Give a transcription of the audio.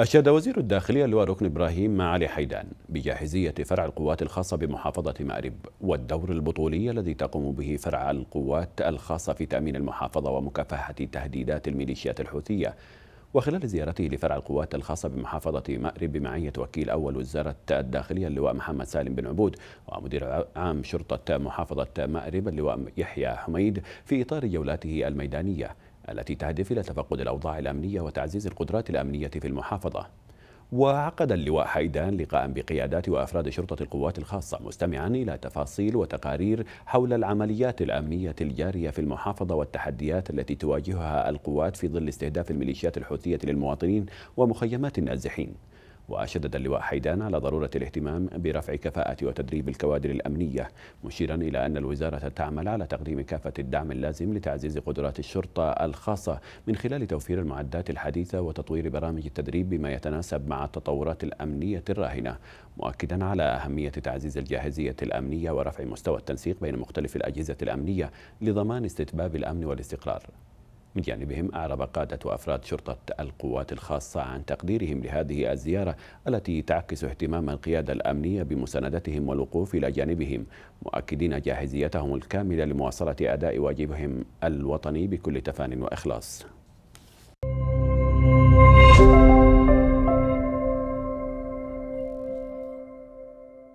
أشاد وزير الداخلية اللواء ركن إبراهيم مع علي حيدان بجاهزية فرع القوات الخاصة بمحافظة مأرب والدور البطولي الذي تقوم به فرع القوات الخاصة في تأمين المحافظة ومكافحة تهديدات الميليشيات الحوثية وخلال زيارته لفرع القوات الخاصة بمحافظة مأرب بمعية وكيل أول وزارة الداخلية اللواء محمد سالم بن عبود ومدير عام شرطة محافظة مأرب اللواء يحيى حميد في إطار جولاته الميدانية التي تهدف إلى تفقد الأوضاع الأمنية وتعزيز القدرات الأمنية في المحافظة وعقد اللواء حيدان لقاء بقيادات وأفراد شرطة القوات الخاصة مستمعا إلى تفاصيل وتقارير حول العمليات الأمنية الجارية في المحافظة والتحديات التي تواجهها القوات في ظل استهداف الميليشيات الحوثية للمواطنين ومخيمات النازحين وأشدد اللواء حيدان على ضرورة الاهتمام برفع كفاءة وتدريب الكوادر الأمنية مشيرا إلى أن الوزارة تعمل على تقديم كافة الدعم اللازم لتعزيز قدرات الشرطة الخاصة من خلال توفير المعدات الحديثة وتطوير برامج التدريب بما يتناسب مع التطورات الأمنية الراهنة مؤكدا على أهمية تعزيز الجاهزية الأمنية ورفع مستوى التنسيق بين مختلف الأجهزة الأمنية لضمان استتباب الأمن والاستقرار من جانبهم أعرب قادة وأفراد شرطة القوات الخاصة عن تقديرهم لهذه الزيارة التي تعكس اهتمام القيادة الأمنية بمساندتهم والوقوف إلى جانبهم مؤكدين جاهزيتهم الكاملة لمواصلة أداء واجبهم الوطني بكل تفان وإخلاص